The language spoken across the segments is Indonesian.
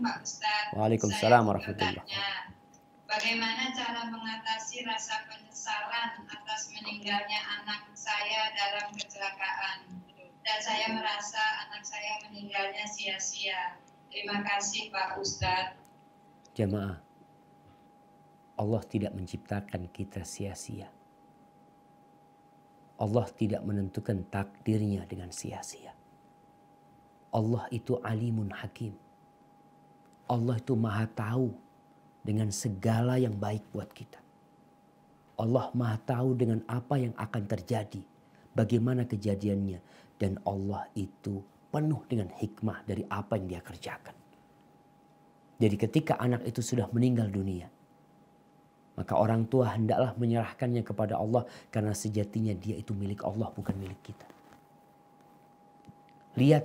Mbak Ustaz. Waalaikumsalam warahmatullahi Bagaimana cara mengatasi rasa penyesalan atas meninggalnya anak saya dalam kecelakaan? Dan saya merasa anak saya meninggalnya sia-sia. Terima kasih Pak Ustaz. Jemaah, Allah tidak menciptakan kita sia-sia. Allah tidak menentukan takdirnya dengan sia-sia. Allah itu alimun hakim. Allah itu maha tahu dengan segala yang baik buat kita. Allah maha tahu dengan apa yang akan terjadi, bagaimana kejadiannya. Dan Allah itu penuh dengan hikmah dari apa yang dia kerjakan. Jadi ketika anak itu sudah meninggal dunia, maka orang tua hendaklah menyerahkannya kepada Allah karena sejatinya dia itu milik Allah bukan milik kita. Lihat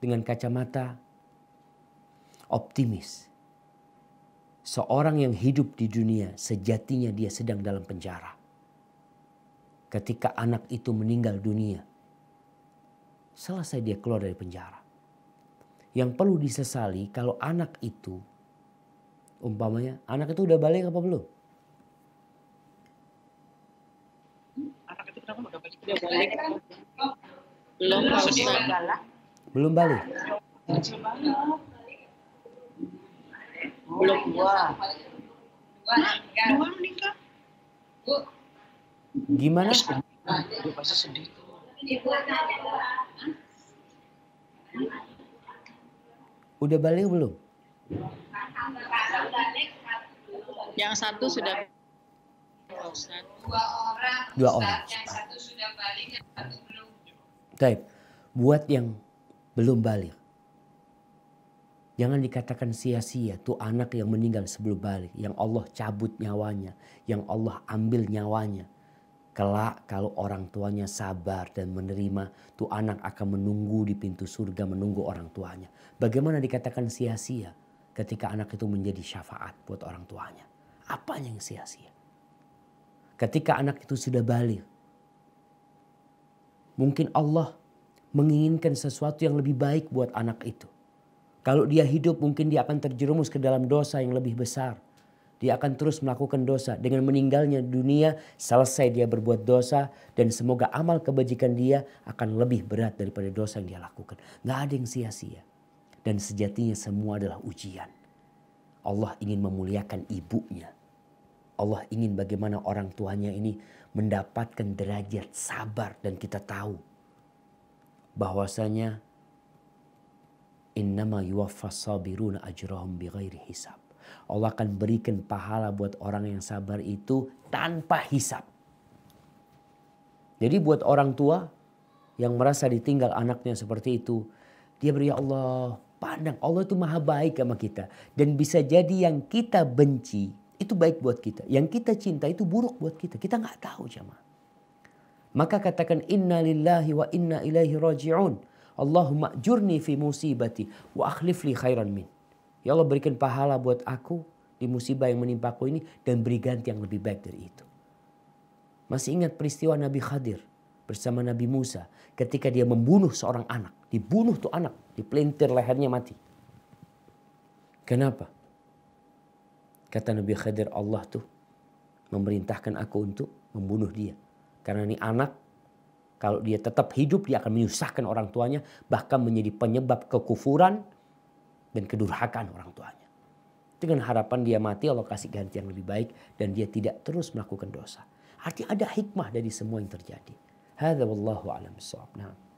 dengan kacamata optimis. Seorang yang hidup di dunia sejatinya dia sedang dalam penjara. Ketika anak itu meninggal dunia, selesai dia keluar dari penjara. Yang perlu disesali kalau anak itu, umpamanya anak itu udah balik apa belum? Belum balik belum gua. Dua dua meninggal. Gua. Gimana? Gua pasti sedih tuh. Udah balik belum? Yang satu sudah Dua orang. Dua orang. Yang satu sudah balik, yang satu belum. Baik. Buat yang belum balik, Jangan dikatakan sia-sia tuh anak yang meninggal sebelum balik. Yang Allah cabut nyawanya. Yang Allah ambil nyawanya. Kelak kalau orang tuanya sabar dan menerima. Tuh anak akan menunggu di pintu surga menunggu orang tuanya. Bagaimana dikatakan sia-sia ketika anak itu menjadi syafaat buat orang tuanya. Apa yang sia-sia? Ketika anak itu sudah balik. Mungkin Allah menginginkan sesuatu yang lebih baik buat anak itu kalau dia hidup mungkin dia akan terjerumus ke dalam dosa yang lebih besar. Dia akan terus melakukan dosa. Dengan meninggalnya dunia selesai dia berbuat dosa. Dan semoga amal kebajikan dia akan lebih berat daripada dosa yang dia lakukan. Gak ada yang sia-sia. Dan sejatinya semua adalah ujian. Allah ingin memuliakan ibunya. Allah ingin bagaimana orang tuanya ini mendapatkan derajat sabar dan kita tahu bahwasanya Innama yuwaffas sabiruna ajrahum bighairi hisab. Allah akan berikan pahala buat orang yang sabar itu tanpa hisab. Jadi buat orang tua yang merasa ditinggal anaknya seperti itu, dia beri ya Allah, pandang Allah itu maha baik sama kita. Dan bisa jadi yang kita benci itu baik buat kita. Yang kita cinta itu buruk buat kita. Kita nggak tahu jemaah. Maka katakan inna lillahi wa inna ilaihi raji'un. Allahumma jurni fi musibati wa akhlif li khairan min. Ya Allah berikan pahala buat aku di musibah yang menimpa aku ini dan beri ganti yang lebih baik dari itu. Masih ingat peristiwa Nabi Khadir bersama Nabi Musa ketika dia membunuh seorang anak. Dibunuh tuh anak, dipelintir lehernya mati. Kenapa? Kata Nabi Khadir Allah tuh memerintahkan aku untuk membunuh dia. Karena ini anak kalau dia tetap hidup, dia akan menyusahkan orang tuanya, bahkan menjadi penyebab kekufuran dan kedurhakaan orang tuanya. Dengan harapan dia mati, Allah kasih ganti yang lebih baik dan dia tidak terus melakukan dosa. Artinya ada hikmah dari semua yang terjadi. Hada wallahu alam Nah.